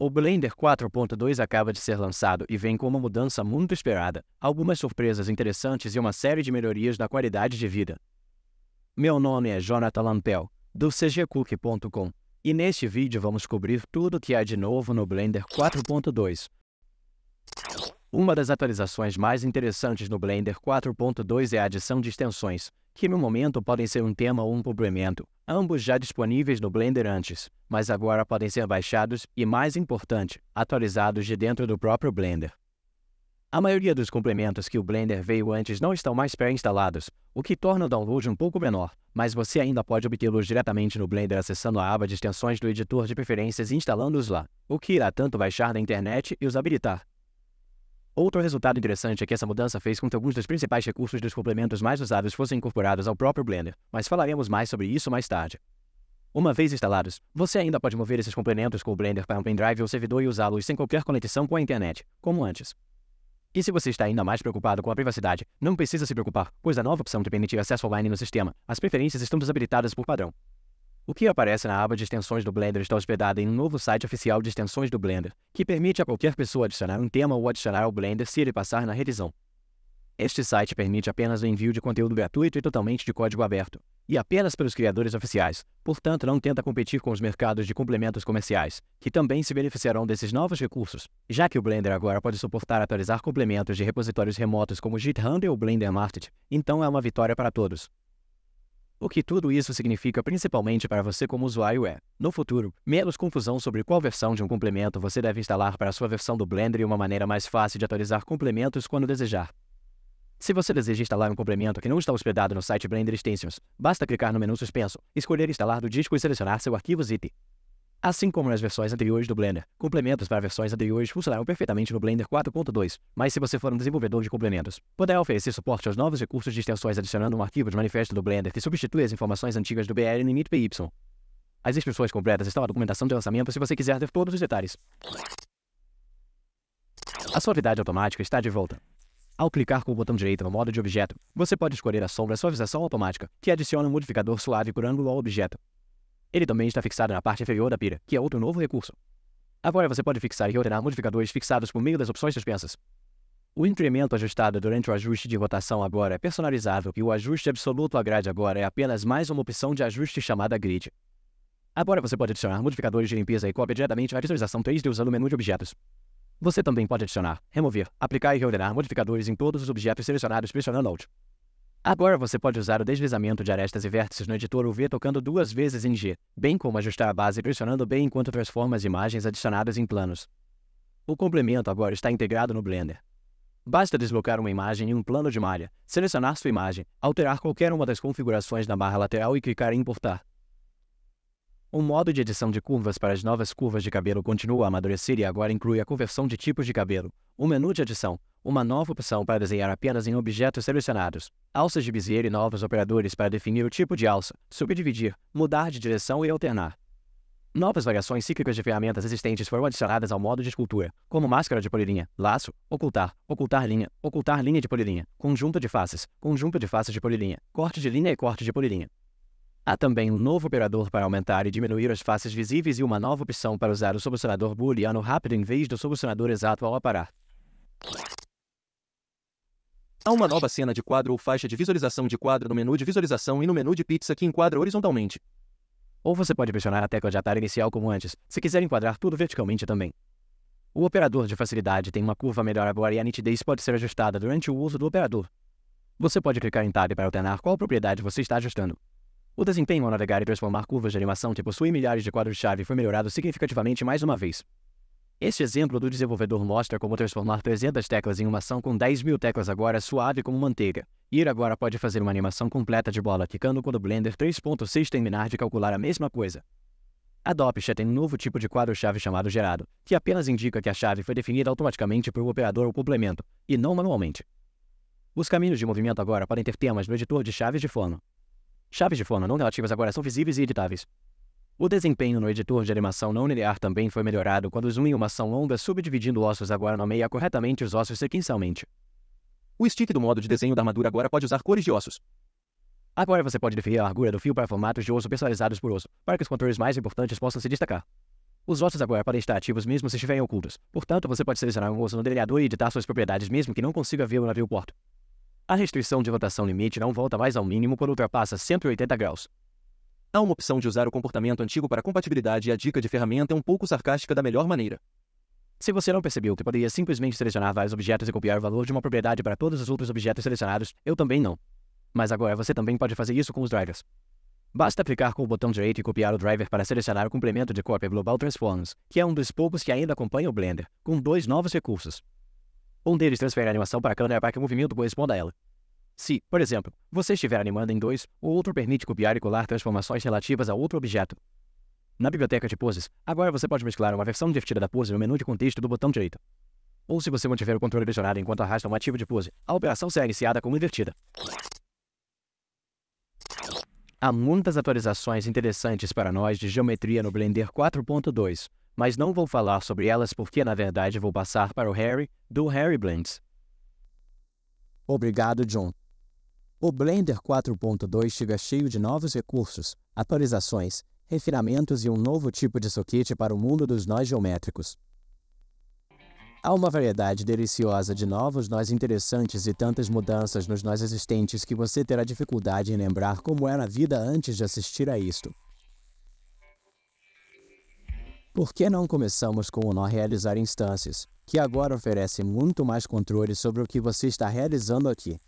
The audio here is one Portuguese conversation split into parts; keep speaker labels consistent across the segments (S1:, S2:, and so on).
S1: O Blender 4.2 acaba de ser lançado e vem com uma mudança muito esperada, algumas surpresas interessantes e uma série de melhorias na qualidade de vida. Meu nome é Jonathan Lampel, do cgcook.com, e neste vídeo vamos cobrir tudo o que há de novo no Blender 4.2. Uma das atualizações mais interessantes no Blender 4.2 é a adição de extensões, que no momento podem ser um tema ou um complemento, ambos já disponíveis no Blender antes, mas agora podem ser baixados e, mais importante, atualizados de dentro do próprio Blender. A maioria dos complementos que o Blender veio antes não estão mais pré-instalados, o que torna o download um pouco menor, mas você ainda pode obtê-los diretamente no Blender acessando a aba de extensões do editor de preferências e instalando-os lá, o que irá tanto baixar da internet e os habilitar, Outro resultado interessante é que essa mudança fez com que alguns dos principais recursos dos complementos mais usados fossem incorporados ao próprio Blender, mas falaremos mais sobre isso mais tarde. Uma vez instalados, você ainda pode mover esses complementos com o Blender para um pendrive ou servidor e usá-los sem qualquer conexão com a internet, como antes. E se você está ainda mais preocupado com a privacidade, não precisa se preocupar, pois a nova opção de permitir acesso online no sistema, as preferências estão desabilitadas por padrão. O que aparece na aba de extensões do Blender está hospedado em um novo site oficial de extensões do Blender, que permite a qualquer pessoa adicionar um tema ou adicionar ao Blender se ele passar na revisão. Este site permite apenas o envio de conteúdo gratuito e totalmente de código aberto, e apenas pelos criadores oficiais, portanto não tenta competir com os mercados de complementos comerciais, que também se beneficiarão desses novos recursos, já que o Blender agora pode suportar atualizar complementos de repositórios remotos como GitHub ou Blender Market, então é uma vitória para todos. O que tudo isso significa principalmente para você como usuário é, no futuro, menos confusão sobre qual versão de um complemento você deve instalar para a sua versão do Blender e uma maneira mais fácil de atualizar complementos quando desejar. Se você deseja instalar um complemento que não está hospedado no site Blender Extensions, basta clicar no menu suspenso, escolher instalar do disco e selecionar seu arquivo zip. Assim como nas versões anteriores do Blender, complementos para versões anteriores funcionaram perfeitamente no Blender 4.2, mas se você for um desenvolvedor de complementos, poderá oferecer suporte aos novos recursos de extensões adicionando um arquivo de manifesto do Blender que substitui as informações antigas do BR em PY. As inscrições completas estão na documentação de lançamento se você quiser ter todos os detalhes. A suavidade automática está de volta. Ao clicar com o botão direito no modo de objeto, você pode escolher a sombra Suavização Automática, que adiciona um modificador suave por ângulo ao objeto. Ele também está fixado na parte inferior da pira, que é outro novo recurso. Agora você pode fixar e ordenar modificadores fixados por meio das opções suspensas. O incremento ajustado durante o ajuste de rotação agora é personalizável e o ajuste absoluto à grade agora é apenas mais uma opção de ajuste chamada grid. Agora você pode adicionar modificadores de limpeza e cópia diretamente à visualização 3D usando o menu de objetos. Você também pode adicionar, remover, aplicar e reordenar modificadores em todos os objetos selecionados pressionando Alt. Agora você pode usar o deslizamento de arestas e vértices no editor UV tocando duas vezes em G, bem como ajustar a base pressionando B enquanto transforma as imagens adicionadas em planos. O complemento agora está integrado no Blender. Basta deslocar uma imagem em um plano de malha, selecionar sua imagem, alterar qualquer uma das configurações da barra lateral e clicar em Importar. O modo de edição de curvas para as novas curvas de cabelo continua a amadurecer e agora inclui a conversão de tipos de cabelo, o menu de adição, uma nova opção para desenhar apenas em objetos selecionados, alças de bezieiro e novos operadores para definir o tipo de alça, subdividir, mudar de direção e alternar. Novas variações cíclicas de ferramentas existentes foram adicionadas ao modo de escultura, como máscara de polilinha, laço, ocultar, ocultar linha, ocultar linha de polilinha, conjunto de faces, conjunto de faces de polilinha, corte de linha e corte de polilinha. Há também um novo operador para aumentar e diminuir as faces visíveis e uma nova opção para usar o solucionador booleano rápido em vez do solucionador exato ao aparar. Há uma nova cena de quadro ou faixa de visualização de quadro no menu de visualização e no menu de pizza que enquadra horizontalmente. Ou você pode pressionar a tecla de atalho inicial como antes, se quiser enquadrar tudo verticalmente também. O operador de facilidade tem uma curva melhor agora e a nitidez pode ser ajustada durante o uso do operador. Você pode clicar em Tab para alternar qual propriedade você está ajustando. O desempenho ao navegar e transformar curvas de animação que possui milhares de quadros-chave foi melhorado significativamente mais uma vez. Este exemplo do desenvolvedor mostra como transformar 300 teclas em uma ação com 10 mil teclas agora é suave como manteiga. Ir agora pode fazer uma animação completa de bola quicando quando o Blender 3.6 terminar de calcular a mesma coisa. A já tem um novo tipo de quadro-chave chamado gerado, que apenas indica que a chave foi definida automaticamente por um operador ou complemento, e não manualmente. Os caminhos de movimento agora podem ter temas no editor de chaves de forno. Chaves de forno não relativas agora são visíveis e editáveis, o desempenho no editor de animação não linear também foi melhorado quando zoom em uma ação longa subdividindo ossos agora nomeia corretamente os ossos sequencialmente. O stick do modo de desenho da armadura agora pode usar cores de ossos. Agora você pode definir a largura do fio para formatos de osso personalizados por osso, para que os contornos mais importantes possam se destacar. Os ossos agora podem estar ativos mesmo se estiverem ocultos, portanto você pode selecionar um osso no delineador e editar suas propriedades mesmo que não consiga vê-lo na viewport. A restrição de rotação limite não volta mais ao mínimo quando ultrapassa 180 graus, Há uma opção de usar o comportamento antigo para compatibilidade e a dica de ferramenta é um pouco sarcástica da melhor maneira. Se você não percebeu que poderia simplesmente selecionar vários objetos e copiar o valor de uma propriedade para todos os outros objetos selecionados, eu também não. Mas agora você também pode fazer isso com os drivers. Basta clicar com o botão direito e copiar o driver para selecionar o complemento de cópia Global Transforms, que é um dos poucos que ainda acompanha o Blender, com dois novos recursos. Um deles transfere a animação para a câmera para que o movimento corresponda a ela, se, por exemplo, você estiver animando em dois o outro permite copiar e colar transformações relativas a outro objeto. Na biblioteca de poses, agora você pode mesclar uma versão divertida da pose no menu de contexto do botão direito. Ou se você mantiver o controle pressionado enquanto arrasta um ativo de pose, a operação será iniciada como invertida. Há muitas atualizações interessantes para nós de geometria no Blender 4.2, mas não vou falar sobre elas porque, na verdade, vou passar para o Harry, do Harry Blends. Obrigado, John. O Blender 4.2 chega cheio de novos recursos, atualizações, refinamentos e um novo tipo de soquete para o mundo dos nós geométricos. Há uma variedade deliciosa de novos nós interessantes e tantas mudanças nos nós existentes que você terá dificuldade em lembrar como era a vida antes de assistir a isto. Por que não começamos com o nó realizar instâncias, que agora oferece muito mais controle sobre o que você está realizando aqui?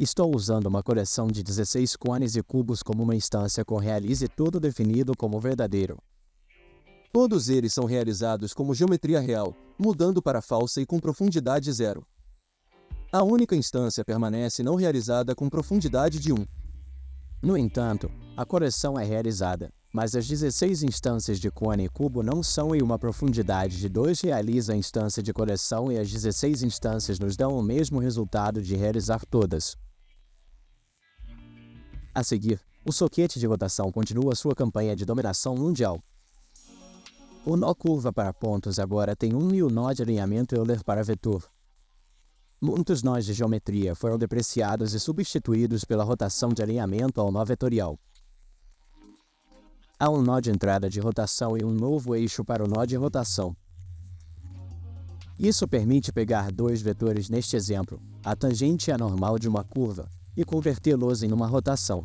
S1: Estou usando uma coleção de 16 cones e cubos como uma instância com realize todo definido como verdadeiro. Todos eles são realizados como geometria real, mudando para falsa e com profundidade zero. A única instância permanece não realizada com profundidade de 1. No entanto, a correção é realizada, mas as 16 instâncias de cone e cubo não são em uma profundidade de 2 realiza a instância de correção e as 16 instâncias nos dão o mesmo resultado de realizar todas. A seguir, o soquete de rotação continua sua campanha de dominação mundial. O nó curva para pontos agora tem um e o nó de alinhamento Euler para vetor. Muitos nós de geometria foram depreciados e substituídos pela rotação de alinhamento ao nó vetorial. Há um nó de entrada de rotação e um novo eixo para o nó de rotação. Isso permite pegar dois vetores neste exemplo, a tangente e a normal de uma curva, e convertê-los em uma rotação.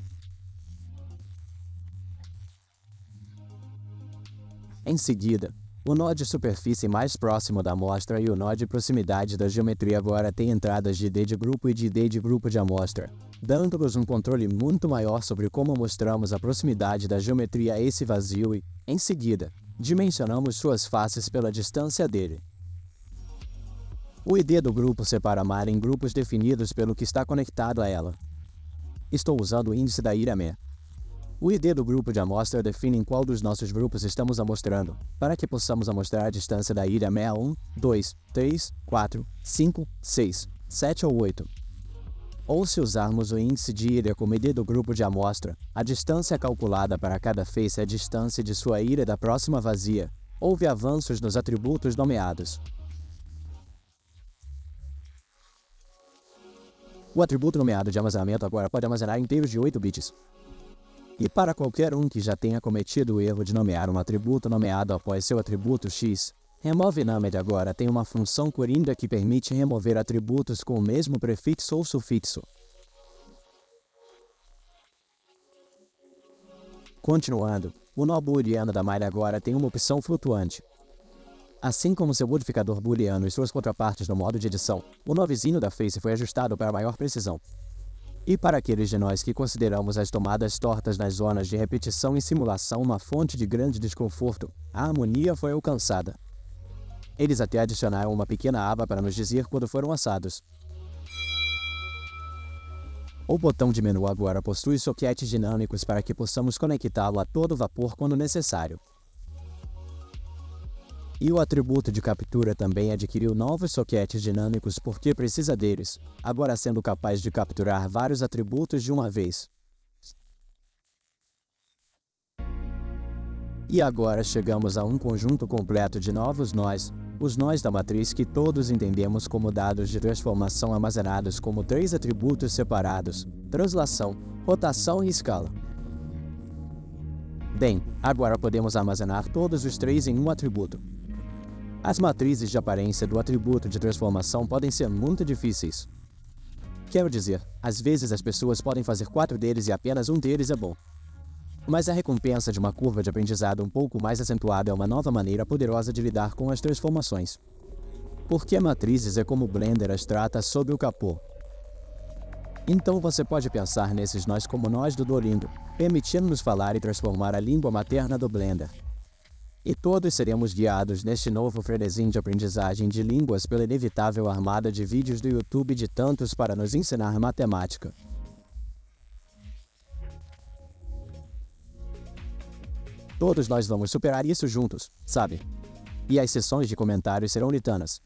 S1: Em seguida, o nó de superfície mais próximo da amostra e o nó de proximidade da geometria agora têm entradas de D de grupo e de D de grupo de amostra, dando-nos um controle muito maior sobre como mostramos a proximidade da geometria a esse vazio e, em seguida, dimensionamos suas faces pela distância dele. O ID do grupo separa a Mara em grupos definidos pelo que está conectado a ela. Estou usando o índice da IRAME. O ID do grupo de amostra define em qual dos nossos grupos estamos amostrando, para que possamos amostrar a distância da IRAME a 1, 2, 3, 4, 5, 6, 7 ou 8. Ou se usarmos o índice de IRA como ID do grupo de amostra, a distância calculada para cada face é a distância de sua IRA da próxima vazia. Houve avanços nos atributos nomeados, O atributo nomeado de armazenamento agora pode armazenar inteiros de 8 bits. E para qualquer um que já tenha cometido o erro de nomear um atributo nomeado após seu atributo X, RemoveNamed agora tem uma função corinda que permite remover atributos com o mesmo prefixo ou sufixo. Continuando, o nó booleano da malha agora tem uma opção flutuante, Assim como seu modificador booleano e suas contrapartes no modo de edição, o novezinho da face foi ajustado para maior precisão. E para aqueles de nós que consideramos as tomadas tortas nas zonas de repetição e simulação uma fonte de grande desconforto, a harmonia foi alcançada. Eles até adicionaram uma pequena aba para nos dizer quando foram assados. O botão de menu agora possui soquetes dinâmicos para que possamos conectá-lo a todo vapor quando necessário. E o atributo de captura também adquiriu novos soquetes dinâmicos porque precisa deles, agora sendo capaz de capturar vários atributos de uma vez. E agora chegamos a um conjunto completo de novos nós, os nós da matriz que todos entendemos como dados de transformação armazenados como três atributos separados, translação, rotação e escala. Bem, agora podemos armazenar todos os três em um atributo, as matrizes de aparência do atributo de transformação podem ser muito difíceis. Quero dizer, às vezes as pessoas podem fazer quatro deles e apenas um deles é bom. Mas a recompensa de uma curva de aprendizado um pouco mais acentuada é uma nova maneira poderosa de lidar com as transformações. Porque matrizes é como o Blender as trata sob o capô. Então você pode pensar nesses nós como nós do Duolingo, permitindo-nos falar e transformar a língua materna do Blender e todos seremos guiados neste novo frenesim de aprendizagem de línguas pela inevitável armada de vídeos do YouTube de tantos para nos ensinar matemática. Todos nós vamos superar isso juntos, sabe? E as sessões de comentários serão litanas.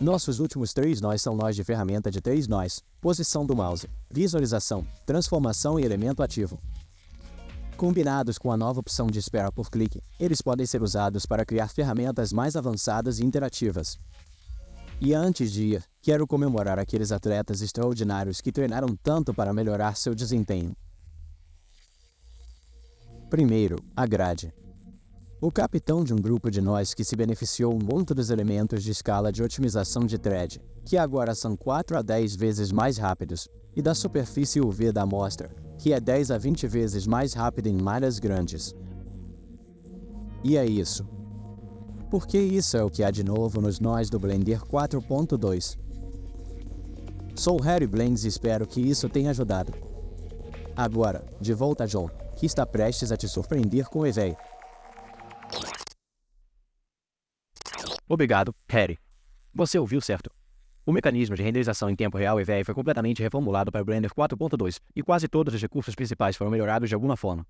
S1: Nossos últimos três nós são nós de ferramenta de três nós, posição do mouse, visualização, transformação e elemento ativo. Combinados com a nova opção de espera por clique, eles podem ser usados para criar ferramentas mais avançadas e interativas. E antes de ir, quero comemorar aqueles atletas extraordinários que treinaram tanto para melhorar seu desempenho. Primeiro, a grade. O capitão de um grupo de nós que se beneficiou muito dos elementos de escala de otimização de thread, que agora são 4 a 10 vezes mais rápidos, e da superfície UV da amostra, que é 10 a 20 vezes mais rápida em malhas grandes. E é isso. Porque isso é o que há de novo nos nós do Blender 4.2. Sou Harry Blends e espero que isso tenha ajudado. Agora, de volta a John, que está prestes a te surpreender com o EVEI. Obrigado, Harry. Você ouviu certo. O mecanismo de renderização em tempo real EVE foi completamente reformulado para o Blender 4.2 e quase todos os recursos principais foram melhorados de alguma forma.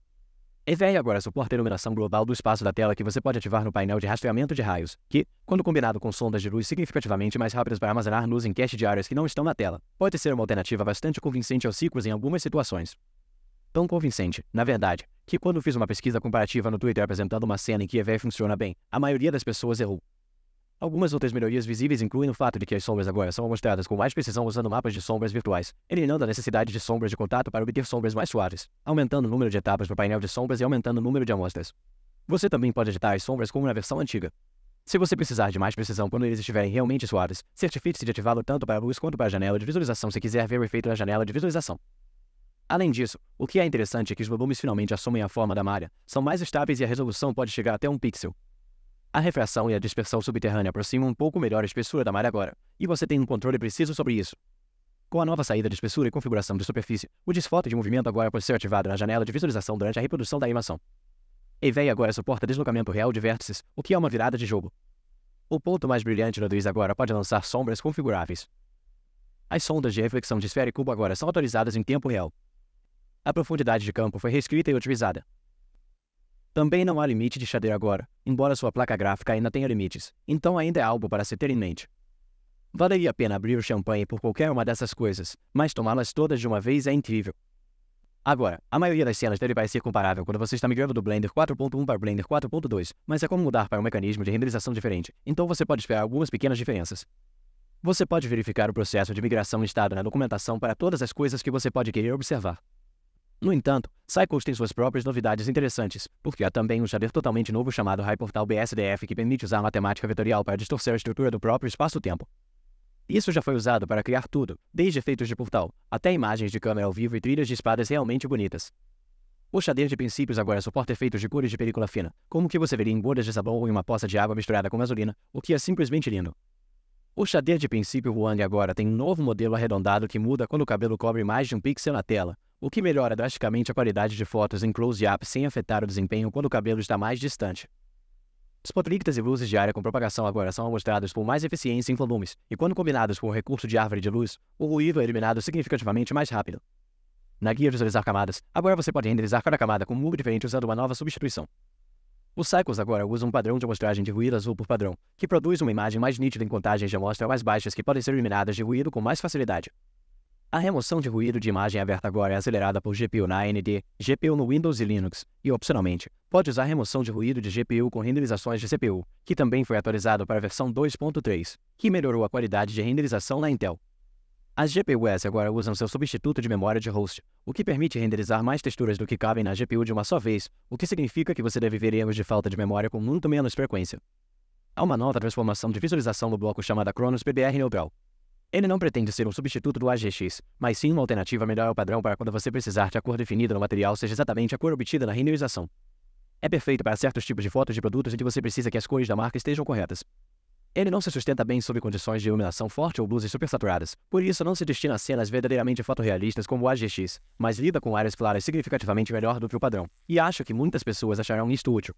S1: EVE é agora suporta a iluminação global do espaço da tela que você pode ativar no painel de rastreamento de raios, que, quando combinado com sondas de luz significativamente mais rápidas para armazenar luz em cache de áreas que não estão na tela, pode ser uma alternativa bastante convincente aos ciclos em algumas situações. Tão convincente, na verdade, que quando fiz uma pesquisa comparativa no Twitter apresentando uma cena em que EVE funciona bem, a maioria das pessoas errou. Algumas outras melhorias visíveis incluem o fato de que as sombras agora são mostradas com mais precisão usando mapas de sombras virtuais, eliminando a necessidade de sombras de contato para obter sombras mais suaves, aumentando o número de etapas no painel de sombras e aumentando o número de amostras. Você também pode editar as sombras como na versão antiga. Se você precisar de mais precisão quando eles estiverem realmente suaves, certifique-se de ativá-lo tanto para a luz quanto para a janela de visualização se quiser ver o efeito na janela de visualização. Além disso, o que é interessante é que os volumes finalmente assumem a forma da malha, são mais estáveis e a resolução pode chegar até um pixel. A refração e a dispersão subterrânea aproximam um pouco melhor a espessura da malha agora, e você tem um controle preciso sobre isso. Com a nova saída de espessura e configuração de superfície, o desfoto de movimento agora pode ser ativado na janela de visualização durante a reprodução da animação. EVEI agora suporta deslocamento real de vértices, o que é uma virada de jogo. O ponto mais brilhante do Diz agora pode lançar sombras configuráveis. As sondas de reflexão de esfera e cubo agora são atualizadas em tempo real, a profundidade de campo foi reescrita e otimizada. Também não há limite de xadrez agora, embora sua placa gráfica ainda tenha limites, então ainda é algo para se ter em mente. Valeria a pena abrir o champanhe por qualquer uma dessas coisas, mas tomá-las todas de uma vez é incrível. Agora, a maioria das cenas deve parecer comparável quando você está migrando do Blender 4.1 para Blender 4.2, mas é como mudar para um mecanismo de renderização diferente, então você pode esperar algumas pequenas diferenças. Você pode verificar o processo de migração listado na documentação para todas as coisas que você pode querer observar. No entanto, Cycles tem suas próprias novidades interessantes, porque há também um shader totalmente novo chamado Hyportal BSDF que permite usar a matemática vetorial para distorcer a estrutura do próprio espaço-tempo. Isso já foi usado para criar tudo, desde efeitos de portal, até imagens de câmera ao vivo e trilhas de espadas realmente bonitas. O shader de princípios agora suporta efeitos de cores de película fina, como o que você veria em bolhas de sabão ou em uma poça de água misturada com gasolina, o que é simplesmente lindo. O shader de princípio Wang agora tem um novo modelo arredondado que muda quando o cabelo cobre mais de um pixel na tela, o que melhora drasticamente a qualidade de fotos em close-up sem afetar o desempenho quando o cabelo está mais distante. Spotlictas e luzes de área com propagação agora são mostrados por mais eficiência em volumes, e quando combinados com o recurso de árvore de luz, o ruído é eliminado significativamente mais rápido. Na guia de visualizar camadas, agora você pode renderizar cada camada com um look diferente usando uma nova substituição. Os Cycles agora usam um padrão de amostragem de ruído azul por padrão, que produz uma imagem mais nítida em contagens de amostra mais baixas que podem ser eliminadas de ruído com mais facilidade. A remoção de ruído de imagem aberta agora é acelerada por GPU na AND, GPU no Windows e Linux, e opcionalmente, pode usar remoção de ruído de GPU com renderizações de CPU, que também foi atualizado para a versão 2.3, que melhorou a qualidade de renderização na Intel. As GPUs agora usam seu substituto de memória de host, o que permite renderizar mais texturas do que cabem na GPU de uma só vez, o que significa que você deve ver erros de falta de memória com muito menos frequência. Há uma nova transformação de visualização no bloco chamada Chronos PBR Neutral, ele não pretende ser um substituto do AGX, mas sim uma alternativa melhor ao padrão para quando você precisar que a cor definida no material seja exatamente a cor obtida na renderização. É perfeito para certos tipos de fotos de produtos em que você precisa que as cores da marca estejam corretas. Ele não se sustenta bem sob condições de iluminação forte ou luzes supersaturadas, por isso não se destina a cenas verdadeiramente fotorrealistas como o AGX, mas lida com áreas claras significativamente melhor do que o padrão, e acho que muitas pessoas acharão isto útil.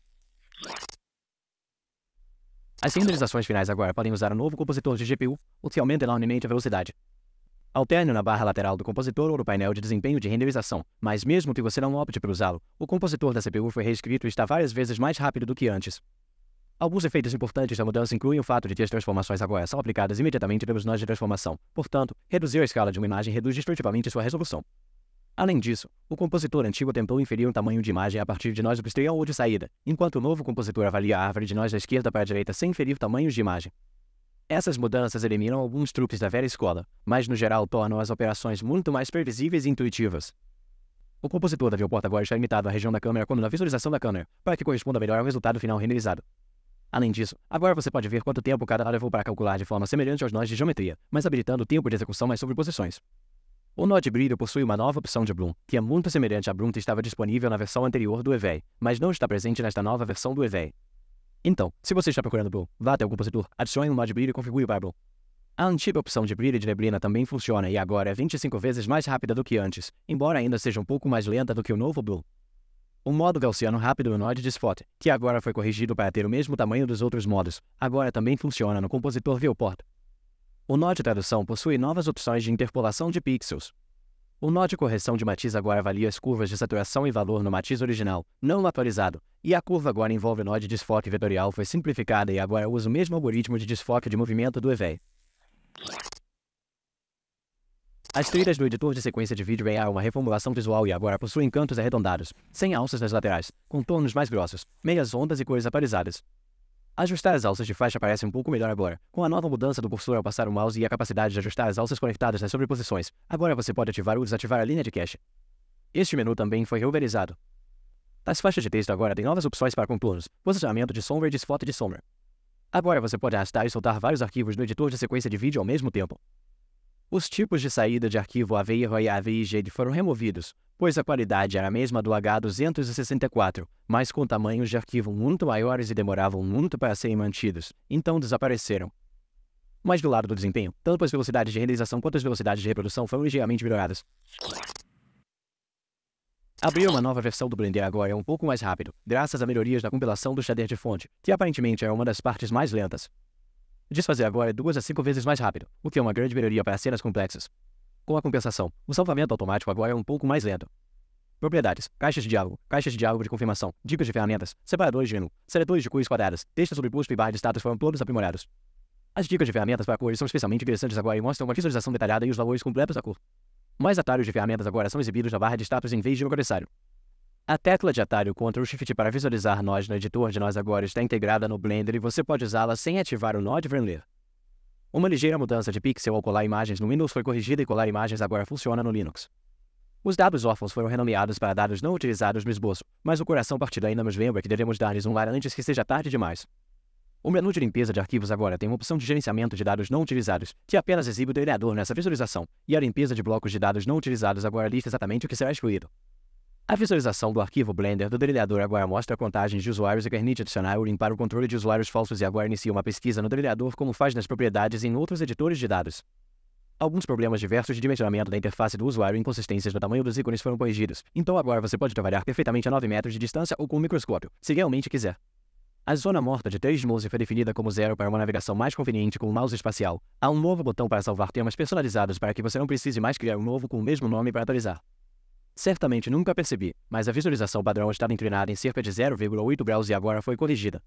S1: As renderizações finais agora podem usar um novo compositor de GPU, o que aumenta enormemente a velocidade. Alterne na barra lateral do compositor ou no painel de desempenho de renderização, mas mesmo que você não opte por usá-lo, o compositor da CPU foi reescrito e está várias vezes mais rápido do que antes. Alguns efeitos importantes da mudança incluem o fato de que as transformações agora são aplicadas imediatamente pelos nós de transformação. Portanto, reduzir a escala de uma imagem reduz destrutivamente sua resolução. Além disso, o compositor antigo tentou inferir um tamanho de imagem a partir de nós do exterior ou de saída, enquanto o novo compositor avalia a árvore de nós da esquerda para a direita sem inferir tamanhos de imagem. Essas mudanças eliminam alguns truques da velha escola, mas no geral tornam as operações muito mais previsíveis e intuitivas. O compositor da viewport agora está limitado é à região da câmera como na visualização da câmera, para que corresponda melhor ao resultado final renderizado. Além disso, agora você pode ver quanto tempo cada levou para calcular de forma semelhante aos nós de geometria, mas habilitando o tempo de execução mais sobreposições. O Node Brilho possui uma nova opção de Bloom, que é muito semelhante à Bloom que estava disponível na versão anterior do EVEI, mas não está presente nesta nova versão do EVEI. Então, se você está procurando Bloom, vá até o compositor, adicione um Node Brilho e configure o Bloom. A antiga opção de brilho de neblina também funciona e agora é 25 vezes mais rápida do que antes, embora ainda seja um pouco mais lenta do que o novo Bloom. O modo gaussiano rápido no Node de que agora foi corrigido para ter o mesmo tamanho dos outros modos, agora também funciona no compositor Viewport, o nó de tradução possui novas opções de interpolação de pixels. O nó de correção de matiz agora avalia as curvas de saturação e valor no matiz original, não atualizado, e a curva agora envolve o nó de desfoque vetorial foi simplificada e agora usa o mesmo algoritmo de desfoque de movimento do EVEI. As trilhas do editor de sequência de vídeo ganharam uma reformulação visual e agora possuem cantos arredondados, sem alças nas laterais, contornos mais grossos, meias ondas e cores aparizadas. Ajustar as alças de faixa parece um pouco melhor agora, com a nova mudança do cursor ao passar o mouse e a capacidade de ajustar as alças conectadas nas sobreposições. Agora você pode ativar ou desativar a linha de cache. Este menu também foi reorganizado. As faixas de texto agora têm novas opções para contornos, posicionamento de sombra e desfoto de sombra. Agora você pode arrastar e soltar vários arquivos no editor de sequência de vídeo ao mesmo tempo. Os tipos de saída de arquivo AVI e AVIG foram removidos, pois a qualidade era a mesma do H264, mas com tamanhos de arquivo muito maiores e demoravam muito para serem mantidos, então desapareceram. Mas do lado do desempenho, tanto as velocidades de renderização quanto as velocidades de reprodução foram ligeiramente melhoradas. Abrir uma nova versão do Blender agora é um pouco mais rápido, graças a melhorias na compilação do shader de fonte, que aparentemente é uma das partes mais lentas. Desfazer agora é duas a cinco vezes mais rápido, o que é uma grande melhoria para cenas complexas com a compensação. O salvamento automático agora é um pouco mais lento. Propriedades, caixas de diálogo, caixas de diálogo de confirmação, dicas de ferramentas, separadores de menu, seletores de cores quadradas, textos sobre posto e barra de status foram todos aprimorados. As dicas de ferramentas para cores são especialmente interessantes agora e mostram uma visualização detalhada e os valores completos da cor. Mais atalhos de ferramentas agora são exibidos na barra de status em vez de no cabeçalho. A tecla de atalho Ctrl Shift para visualizar nós no editor de nós agora está integrada no Blender e você pode usá-la sem ativar o Node Renderer. Uma ligeira mudança de pixel ao colar imagens no Windows foi corrigida e colar imagens agora funciona no Linux. Os dados órfãos foram renomeados para dados não utilizados no esboço, mas o coração partido ainda nos lembra que devemos dar-lhes um lar antes que seja tarde demais. O menu de limpeza de arquivos agora tem uma opção de gerenciamento de dados não utilizados, que apenas exibe o delineador nessa visualização, e a limpeza de blocos de dados não utilizados agora lista exatamente o que será excluído. A visualização do arquivo Blender do drilhador agora mostra contagens de usuários e permite adicionar ou limpar o controle de usuários falsos e agora inicia uma pesquisa no drilhador como faz nas propriedades e em outros editores de dados. Alguns problemas diversos de dimensionamento da interface do usuário e inconsistências no tamanho dos ícones foram corrigidos, então agora você pode trabalhar perfeitamente a 9 metros de distância ou com um microscópio, se realmente quiser. A zona morta de 3 mouse foi definida como zero para uma navegação mais conveniente com o mouse espacial. Há um novo botão para salvar temas personalizados para que você não precise mais criar um novo com o mesmo nome para atualizar. Certamente nunca percebi, mas a visualização padrão estava inclinada em cerca de 0,8 graus e agora foi corrigida.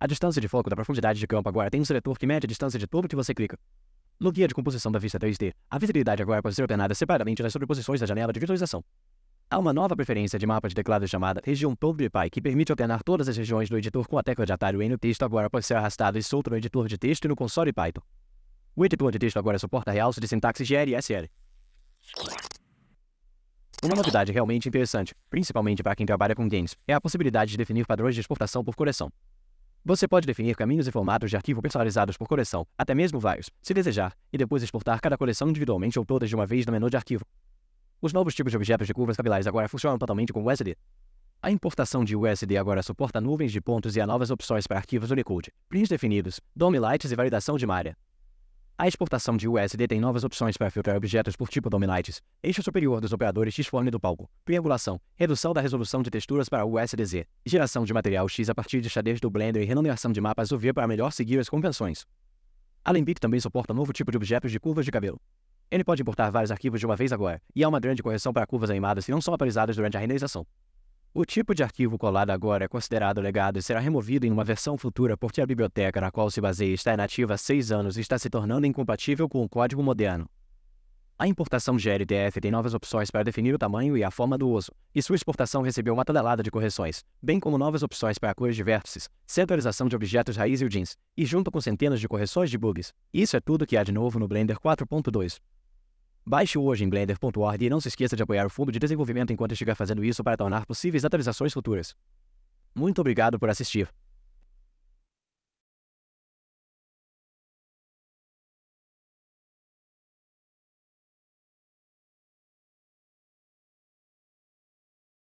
S1: A distância de foco da profundidade de campo agora tem um seletor que mede a distância de tudo que você clica. No guia de composição da vista 3D, a visibilidade agora pode ser ordenada separadamente nas sobreposições da janela de visualização. Há uma nova preferência de mapa de teclado chamada Região PubDePy que permite alternar todas as regiões do editor com a tecla de atalho em no texto agora pode ser arrastado e solto no editor de texto e no console Python. O editor de texto agora suporta realço de sintaxe GL uma novidade realmente interessante, principalmente para quem trabalha com games, é a possibilidade de definir padrões de exportação por coleção. Você pode definir caminhos e formatos de arquivo personalizados por coleção, até mesmo vários, se desejar, e depois exportar cada coleção individualmente ou todas de uma vez no menu de arquivo. Os novos tipos de objetos de curvas capilares agora funcionam totalmente com USD. A importação de USD agora suporta nuvens de pontos e há novas opções para arquivos Unicode, prints definidos, DOM lights e validação de malha. A exportação de USD tem novas opções para filtrar objetos por tipo dominantes. Eixo superior dos operadores disforme do palco. Triangulação. Redução da resolução de texturas para USDZ. Geração de material X a partir de xadrez do Blender e renomeação de mapas UV para melhor seguir as convenções. Além disso, também suporta novo tipo de objetos de curvas de cabelo. Ele pode importar vários arquivos de uma vez agora, e há uma grande correção para curvas animadas que não são atualizadas durante a renderização. O tipo de arquivo colado agora é considerado legado e será removido em uma versão futura porque a biblioteca na qual se baseia está inativa há seis anos e está se tornando incompatível com o código moderno. A importação GLTF tem novas opções para definir o tamanho e a forma do uso, e sua exportação recebeu uma tonelada de correções, bem como novas opções para cores de vértices, centralização de objetos raiz e o jeans, e junto com centenas de correções de bugs. Isso é tudo que há de novo no Blender 4.2. Baixe hoje em Blender.org e não se esqueça de apoiar o Fundo de Desenvolvimento enquanto estiver fazendo isso para tornar possíveis atualizações futuras. Muito obrigado por assistir.